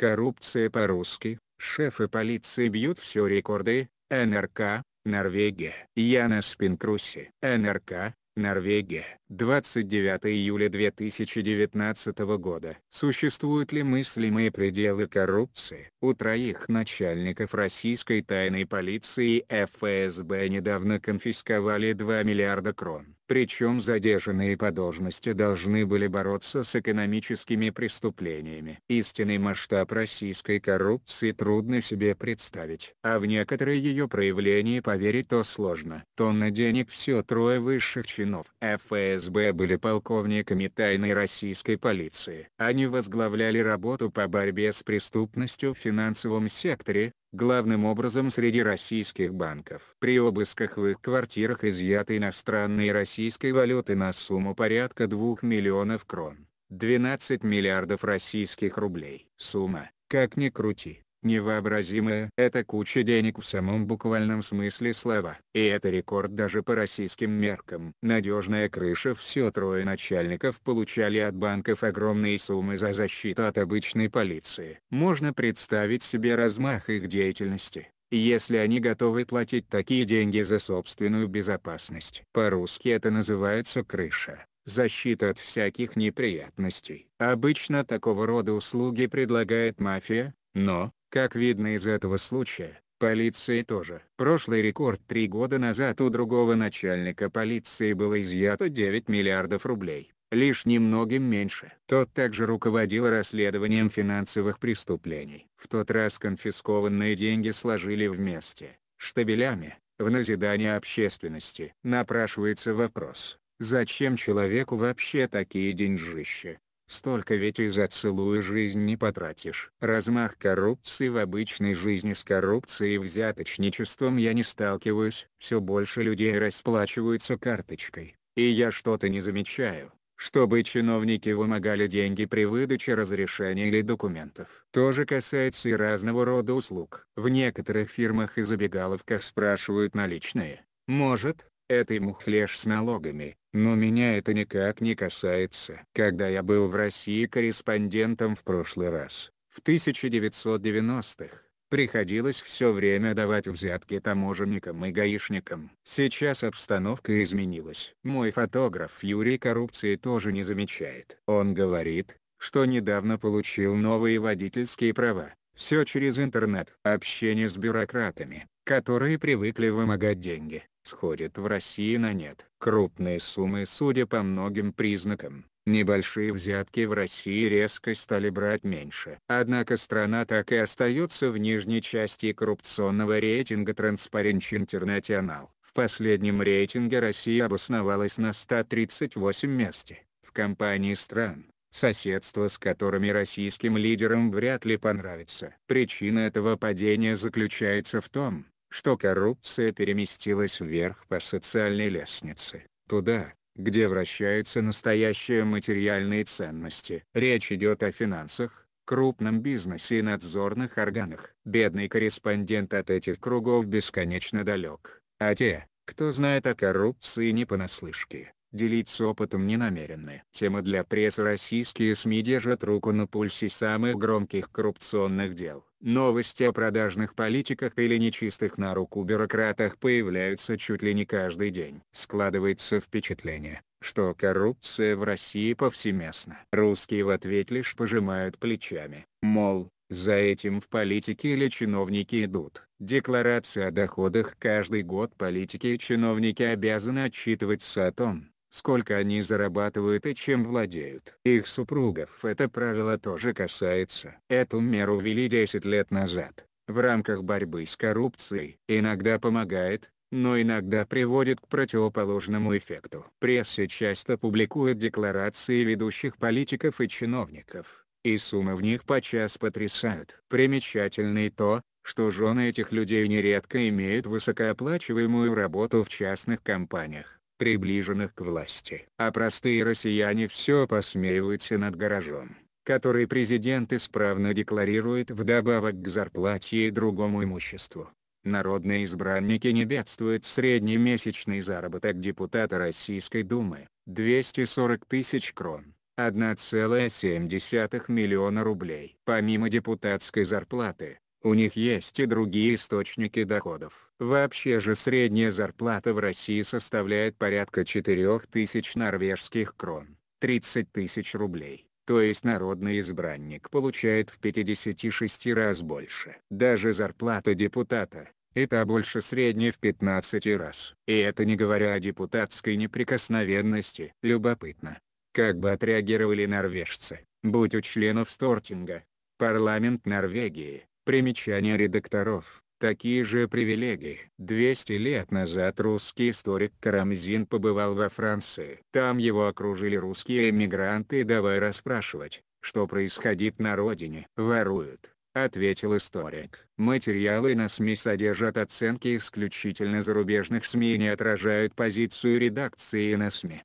Коррупция по-русски, шефы полиции бьют все рекорды, НРК, Норвегия. Яна Спинкруси. НРК, Норвегия. 29 июля 2019 года. Существуют ли мыслимые пределы коррупции? У троих начальников российской тайной полиции и ФСБ недавно конфисковали 2 миллиарда крон. Причем задержанные по должности должны были бороться с экономическими преступлениями. Истинный масштаб российской коррупции трудно себе представить. А в некоторые ее проявления поверить то сложно. Тонна денег все трое высших чинов ФСБ были полковниками тайной российской полиции. Они возглавляли работу по борьбе с преступностью в финансовом секторе, главным образом среди российских банков. При обысках в их квартирах изъяты иностранные российской валюты на сумму порядка 2 миллионов крон, 12 миллиардов российских рублей. Сумма, как ни крути, Невообразимая. Это куча денег в самом буквальном смысле слова. И это рекорд даже по российским меркам. Надежная крыша все трое начальников получали от банков огромные суммы за защиту от обычной полиции. Можно представить себе размах их деятельности если они готовы платить такие деньги за собственную безопасность. По-русски это называется крыша, защита от всяких неприятностей. Обычно такого рода услуги предлагает мафия, но, как видно из этого случая, полиции тоже. Прошлый рекорд три года назад у другого начальника полиции было изъято 9 миллиардов рублей, лишь немногим меньше. Тот также руководил расследованием финансовых преступлений. В тот раз конфискованные деньги сложили вместе, штабелями, в назидание общественности. Напрашивается вопрос, зачем человеку вообще такие деньжища? Столько ведь и за целую жизнь не потратишь. Размах коррупции в обычной жизни с коррупцией и взяточничеством я не сталкиваюсь. Все больше людей расплачиваются карточкой. И я что-то не замечаю, чтобы чиновники вымогали деньги при выдаче разрешений или документов. То же касается и разного рода услуг. В некоторых фирмах и забегаловках спрашивают наличные. Может, это ему хлеш с налогами, но меня это никак не касается. Когда я был в России корреспондентом в прошлый раз, в 1990-х, приходилось все время давать взятки таможенникам и гаишникам. Сейчас обстановка изменилась. Мой фотограф Юрий коррупции тоже не замечает. Он говорит, что недавно получил новые водительские права. Все через интернет. Общение с бюрократами, которые привыкли вымогать деньги сходит в России на нет. Крупные суммы судя по многим признакам, небольшие взятки в России резко стали брать меньше. Однако страна так и остается в нижней части коррупционного рейтинга Transparency International. В последнем рейтинге Россия обосновалась на 138 месте. В компании стран, соседство с которыми российским лидерам вряд ли понравится. Причина этого падения заключается в том, что коррупция переместилась вверх по социальной лестнице, туда, где вращаются настоящие материальные ценности. Речь идет о финансах, крупном бизнесе и надзорных органах. Бедный корреспондент от этих кругов бесконечно далек, а те, кто знает о коррупции не понаслышке, делиться опытом не намерены. Тема для прессы российские СМИ держат руку на пульсе самых громких коррупционных дел. Новости о продажных политиках или нечистых на руку бюрократах появляются чуть ли не каждый день. Складывается впечатление, что коррупция в России повсеместна. Русские в ответ лишь пожимают плечами, мол, за этим в политике или чиновники идут. Декларация о доходах каждый год политики и чиновники обязаны отчитываться о том, сколько они зарабатывают и чем владеют. Их супругов это правило тоже касается. Эту меру ввели 10 лет назад, в рамках борьбы с коррупцией. Иногда помогает, но иногда приводит к противоположному эффекту. Пресса часто публикует декларации ведущих политиков и чиновников, и суммы в них подчас потрясают. Примечательно и то, что жены этих людей нередко имеют высокооплачиваемую работу в частных компаниях приближенных к власти. А простые россияне все посмеиваются над гаражом, который президент исправно декларирует вдобавок к зарплате и другому имуществу. Народные избранники не бедствуют среднемесячный заработок депутата Российской Думы – 240 тысяч крон. 1,7 миллиона рублей. Помимо депутатской зарплаты, у них есть и другие источники доходов. Вообще же средняя зарплата в России составляет порядка 4000 норвежских крон, 30 тысяч рублей. То есть народный избранник получает в 56 раз больше. Даже зарплата депутата, это больше средней в 15 раз. И это не говоря о депутатской неприкосновенности. Любопытно. Как бы отреагировали норвежцы, будь у членов Стортинга, парламент Норвегии, Примечание редакторов. Такие же привилегии. 200 лет назад русский историк Карамзин побывал во Франции. Там его окружили русские эмигранты давай расспрашивать, что происходит на родине. Воруют. Ответил историк. Материалы на СМИ содержат оценки исключительно зарубежных СМИ и не отражают позицию редакции на СМИ.